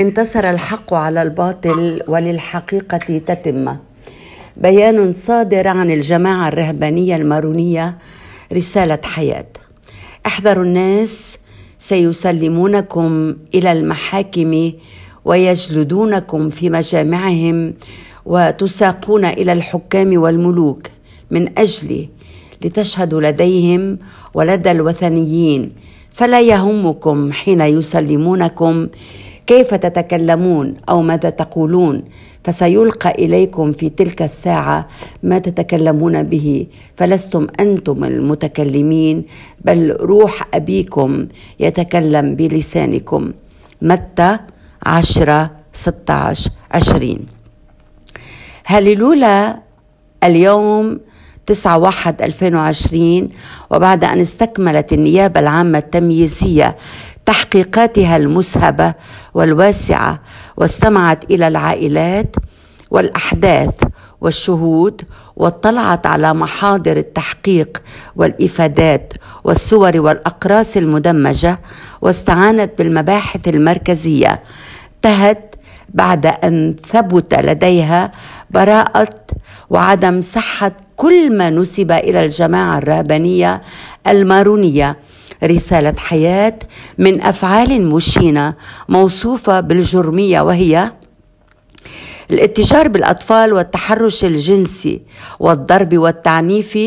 انتصر الحق على الباطل وللحقيقة تتمة بيان صادر عن الجماعة الرهبانية المارونية رسالة حياة احذروا الناس سيسلمونكم إلى المحاكم ويجلدونكم في مجامعهم وتساقون إلى الحكام والملوك من أجلي لتشهدوا لديهم ولدى الوثنيين فلا يهمكم حين يسلمونكم كيف تتكلمون او ماذا تقولون فسيلقى اليكم في تلك الساعه ما تتكلمون به فلستم انتم المتكلمين بل روح ابيكم يتكلم بلسانكم متى عشرة ستة عشر عشرين هللولا اليوم تسعة واحد 2020 وبعد أن استكملت النيابة العامة التمييزية تحقيقاتها المسهبه والواسعه واستمعت الى العائلات والاحداث والشهود واطلعت على محاضر التحقيق والافادات والصور والاقراص المدمجه واستعانت بالمباحث المركزيه انتهت بعد ان ثبت لديها براءه وعدم صحه كل ما نسب الى الجماعه الرهبانيه المارونيه رسالة حياة من أفعال مشينة موصوفة بالجرمية وهي الاتجار بالأطفال والتحرش الجنسي والضرب والتعنيف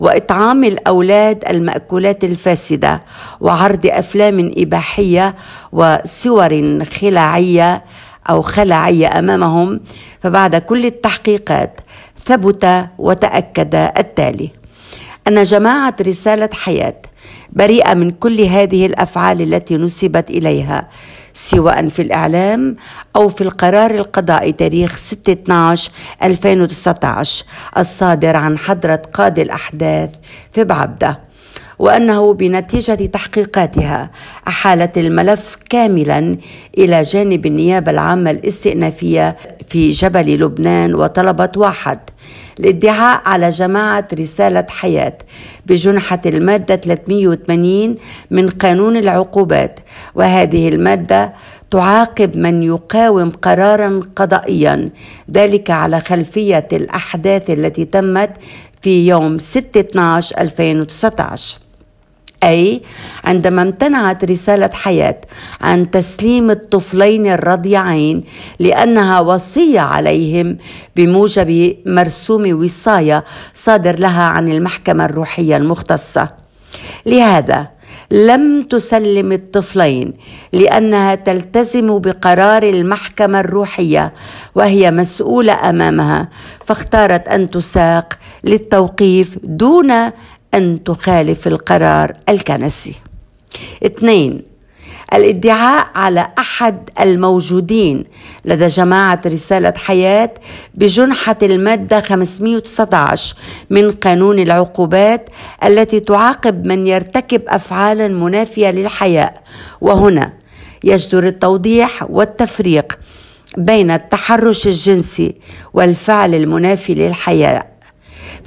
وإطعام الأولاد المأكولات الفاسدة وعرض أفلام إباحية وصور خلاعية أو خلعية أمامهم فبعد كل التحقيقات ثبت وتأكد التالي أن جماعة رسالة حياة بريئة من كل هذه الأفعال التي نسبت إليها سواء في الإعلام أو في القرار القضائي تاريخ 6/12/2019 الصادر عن حضرة قاضي الأحداث في بعبده وأنه بنتيجة تحقيقاتها أحالت الملف كاملا إلى جانب النيابة العامة الاستئنافية في جبل لبنان وطلبت واحد الادعاء على جماعة رسالة حياة بجنحة المادة 380 من قانون العقوبات وهذه المادة تعاقب من يقاوم قرارا قضائيا ذلك على خلفية الأحداث التي تمت في يوم 6 12 2019 أي عندما امتنعت رسالة حياة عن تسليم الطفلين الرضيعين لأنها وصية عليهم بموجب مرسوم وصاية صادر لها عن المحكمة الروحية المختصة لهذا لم تسلم الطفلين لانها تلتزم بقرار المحكمه الروحيه وهي مسؤوله امامها فاختارت ان تساق للتوقيف دون أن تخالف القرار الكنسي اثنين الادعاء على أحد الموجودين لدى جماعة رسالة حياة بجنحة المادة 519 من قانون العقوبات التي تعاقب من يرتكب أفعالا منافية للحياء وهنا يجدر التوضيح والتفريق بين التحرش الجنسي والفعل المنافي للحياء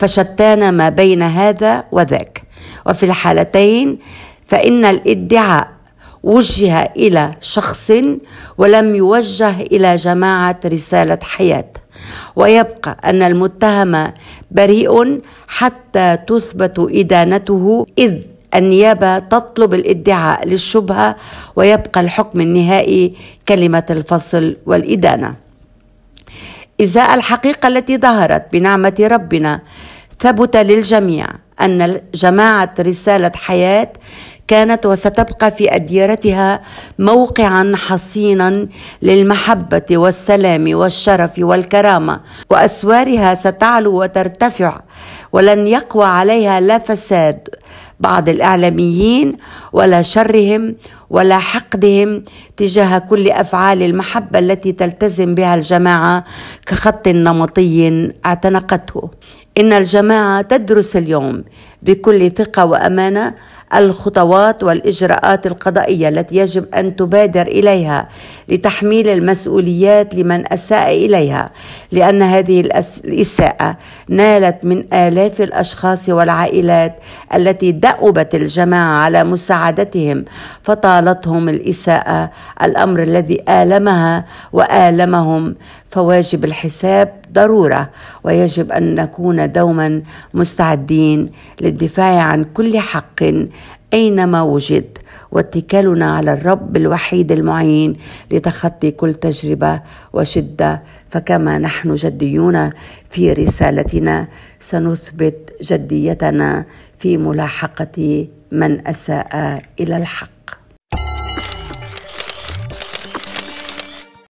فشتان ما بين هذا وذاك وفي الحالتين فإن الادعاء وجه إلى شخص ولم يوجه إلى جماعة رسالة حياة ويبقى أن المتهم بريء حتى تثبت إدانته إذ النيابة تطلب الادعاء للشبهة ويبقى الحكم النهائي كلمة الفصل والإدانة إزاء الحقيقة التي ظهرت بنعمة ربنا ثبت للجميع أن جماعة رسالة حياة كانت وستبقى في أديرتها موقعا حصينا للمحبة والسلام والشرف والكرامة وأسوارها ستعلو وترتفع ولن يقوى عليها لا فساد بعض الاعلاميين ولا شرهم ولا حقدهم تجاه كل افعال المحبه التي تلتزم بها الجماعه كخط نمطي اعتنقته ان الجماعه تدرس اليوم بكل ثقه وامانه الخطوات والاجراءات القضائيه التي يجب ان تبادر اليها لتحميل المسؤوليات لمن اساء اليها لان هذه الاساءه نالت من الاف الاشخاص والعائلات التي دأبت الجماعه على مساعدتهم فطالتهم الاساءه الامر الذي المها والمهم فواجب الحساب ضروره ويجب ان نكون دوما مستعدين للدفاع عن كل حق اينما وجد واتكالنا على الرب الوحيد المعين لتخطي كل تجربه وشده فكما نحن جديون في رسالتنا سنثبت جديتنا في ملاحقه من اساء الى الحق